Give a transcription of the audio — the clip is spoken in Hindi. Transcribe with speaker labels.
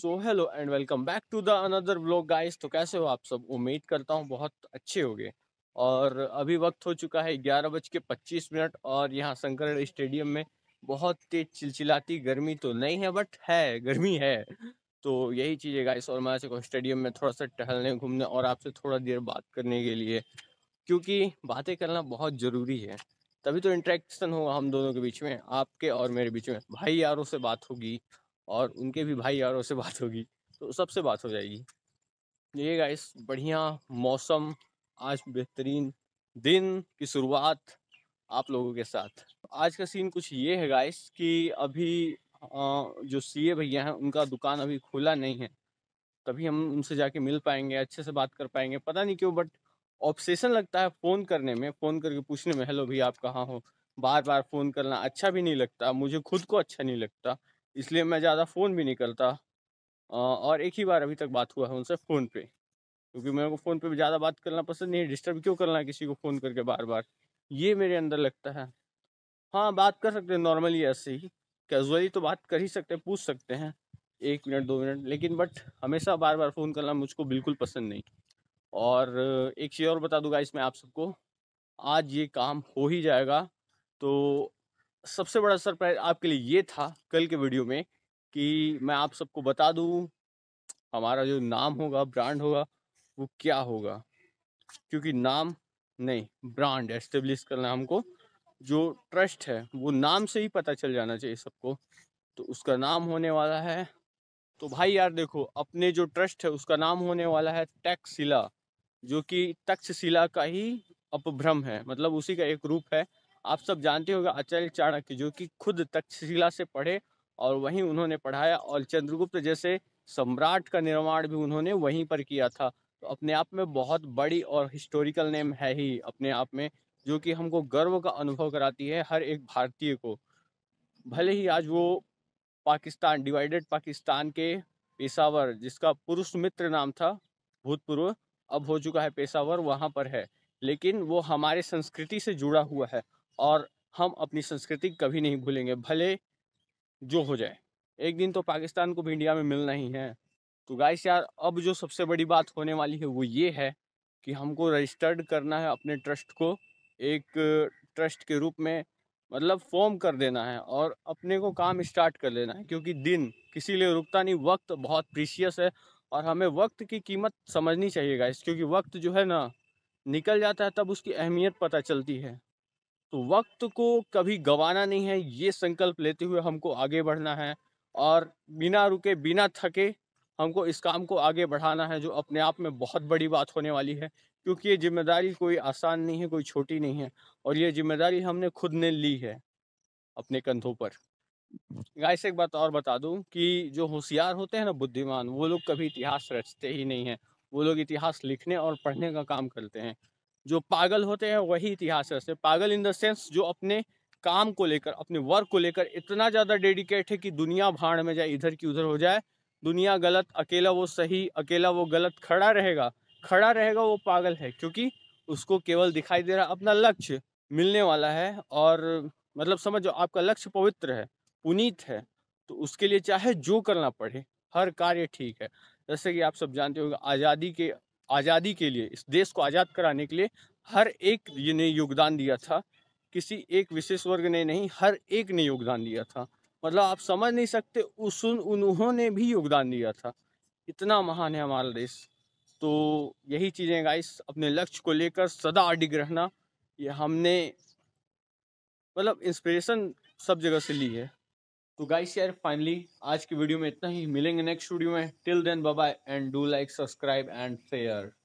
Speaker 1: so hello and welcome back to the another vlog guys तो कैसे हो आप सब उम्मीद करता हूँ बहुत अच्छे होगे और अभी वक्त हो चुका है ग्यारह बज के पच्चीस मिनट और यहाँ शंकर स्टेडियम में बहुत तेज चिलचिलाती गर्मी तो नहीं है बट है गर्मी है तो यही चीज़ है गाइस और मैं को स्टेडियम में थोड़ा सा टहलने घूमने और आपसे थोड़ा देर बात करने के लिए क्योंकि बातें करना बहुत ज़रूरी है तभी तो इंट्रैक्शन होगा हम दोनों के बीच में आपके और मेरे बीच में भाई यारों से बात होगी और उनके भी भाई यारों से बात होगी तो सबसे बात हो जाएगी ये गाइस बढ़िया मौसम आज बेहतरीन दिन की शुरुआत आप लोगों के साथ आज का सीन कुछ ये है गाइस कि अभी जो सीए भैया हैं उनका दुकान अभी खुला नहीं है तभी हम उनसे जाके मिल पाएंगे अच्छे से बात कर पाएंगे पता नहीं क्यों बट ऑब्सेशन लगता है फ़ोन करने में फ़ोन करके पूछने में हेलो भैया आप कहाँ हो बार बार फ़ोन करना अच्छा भी नहीं लगता मुझे खुद को अच्छा नहीं लगता इसलिए मैं ज़्यादा फ़ोन भी नहीं करता और एक ही बार अभी तक बात हुआ है उनसे फ़ोन पे क्योंकि मेरे को फ़ोन पे भी ज़्यादा बात करना पसंद नहीं है डिस्टर्ब क्यों करना है किसी को फ़ोन करके बार बार ये मेरे अंदर लगता है हाँ बात कर सकते हैं नॉर्मली ऐसे ही कैजुअली तो बात कर ही सकते हैं पूछ सकते हैं एक मिनट दो मिनट लेकिन बट हमेशा बार बार फ़ोन करना मुझको बिल्कुल पसंद नहीं और एक चीज़ और बता दूंगा इसमें आप सबको आज ये काम हो ही जाएगा तो सबसे बड़ा सरप्राइज आपके लिए ये था कल के वीडियो में कि मैं आप सबको बता दूं हमारा जो नाम होगा ब्रांड होगा वो क्या होगा क्योंकि नाम नहीं ब्रांड एस्टेब्लिश करना हमको जो ट्रस्ट है वो नाम से ही पता चल जाना चाहिए सबको तो उसका नाम होने वाला है तो भाई यार देखो अपने जो ट्रस्ट है उसका नाम होने वाला है टैक्सिला जो कि तक्षशिला का ही अपभ्रम है मतलब उसी का एक रूप है आप सब जानते होगा आचार्य चाणक्य जो कि खुद तक्षशिला से पढ़े और वहीं उन्होंने पढ़ाया और चंद्रगुप्त जैसे सम्राट का निर्माण भी उन्होंने वहीं पर किया था तो अपने आप में बहुत बड़ी और हिस्टोरिकल नेम है ही अपने आप में जो कि हमको गर्व का अनुभव कराती है हर एक भारतीय को भले ही आज वो पाकिस्तान डिवाइडेड पाकिस्तान के पेशावर जिसका पुरुष मित्र नाम था भूतपूर्व अब हो चुका है पेशावर वहाँ पर है लेकिन वो हमारे संस्कृति से जुड़ा हुआ है और हम अपनी संस्कृति कभी नहीं भूलेंगे भले जो हो जाए एक दिन तो पाकिस्तान को भी इंडिया में मिलना ही है तो गाइस यार अब जो सबसे बड़ी बात होने वाली है वो ये है कि हमको रजिस्टर्ड करना है अपने ट्रस्ट को एक ट्रस्ट के रूप में मतलब फॉर्म कर देना है और अपने को काम स्टार्ट कर लेना है क्योंकि दिन किसी लिए रुकता नहीं वक्त बहुत प्रीशियस है और हमें वक्त की कीमत समझनी चाहिए गाइस क्योंकि वक्त जो है ना निकल जाता है तब उसकी अहमियत पता चलती है तो वक्त को कभी गंवाना नहीं है ये संकल्प लेते हुए हमको आगे बढ़ना है और बिना रुके बिना थके हमको इस काम को आगे बढ़ाना है जो अपने आप में बहुत बड़ी बात होने वाली है क्योंकि ये जिम्मेदारी कोई आसान नहीं है कोई छोटी नहीं है और ये जिम्मेदारी हमने खुद ने ली है अपने कंधों पर से एक बात और बता दूं कि जो होशियार होते हैं ना बुद्धिमान वो लोग कभी इतिहास रचते ही नहीं हैं वो लोग इतिहास लिखने और पढ़ने का काम करते हैं जो पागल होते हैं वही इतिहास रचते हैं पागल इन द सेंस जो अपने काम को लेकर अपने वर्क को लेकर इतना ज़्यादा डेडिकेट है कि दुनिया भाड़ में जाए इधर की उधर हो जाए दुनिया गलत अकेला वो सही अकेला वो गलत खड़ा रहेगा खड़ा रहेगा वो पागल है क्योंकि उसको केवल दिखाई दे रहा अपना लक्ष्य मिलने वाला है और मतलब समझो आपका लक्ष्य पवित्र है पुनीत है तो उसके लिए चाहे जो करना पड़े हर कार्य ठीक है जैसे कि आप सब जानते हो आज़ादी के आज़ादी के लिए इस देश को आज़ाद कराने के लिए हर एक ने योगदान दिया था किसी एक विशेष वर्ग ने नहीं हर एक ने योगदान दिया था मतलब आप समझ नहीं सकते उस उन्होंने भी योगदान दिया था इतना महान है हमारा देश तो यही चीज़ें गाइस अपने लक्ष्य को लेकर सदा अडिग रहना ये हमने मतलब इंस्पिरेशन सब जगह से ली है तो गाइस यार फाइनली आज की वीडियो में इतना ही मिलेंगे नेक्स्ट वीडियो में till then bye and do like subscribe and share